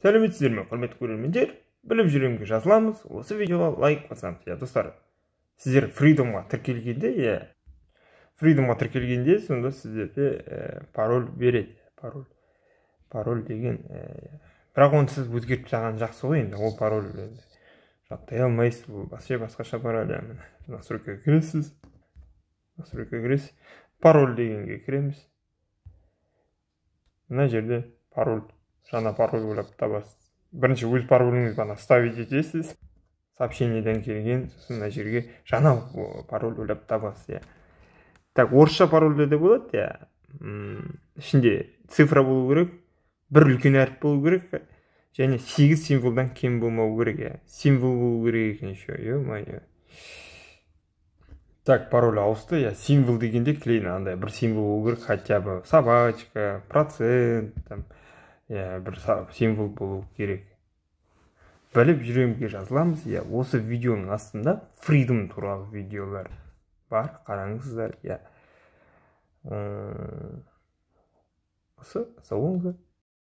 сәлеметсіздер ме құрметті көрермендер біліп жүремге жазыламыз осы видеоға лайк басамыз иә достар сіздер фридомға тіркелгенде иә фридомға тіркелгенде сонда сіздерде пароль береді иә, пароль пароль деген ә, бірақ оны сіз өзгертіп тастаған жақсы ғой енді ол пароль жақтай алмайсыз ол вообще басқаша пароль настройкаға кіресіз настройкаға кіресіз пароль дегенге кіреміз мына жерде пароль жаңа пароль ойлап табасыз бірінші өз пароліңізді ғана вставить етесіз сообщениеден келген сосын мына жерге жаңа пароль ойлап табасыз иә так орысша парольде де болады иә ішінде цифра болу керек бір үлкен әріп болу керек және сегіз символдан кем болмау керек иә символ болу керек екен еще е мое так пароль ауысты иә символ дегенде клейн андай бір символ болу керек хотя бы собачка процент там иә бір символ болу керек біліп жүремге жазыламыз иә осы видеоның астында фридом туралы видеолар бар қараңыздар иә осы сау болыңыздар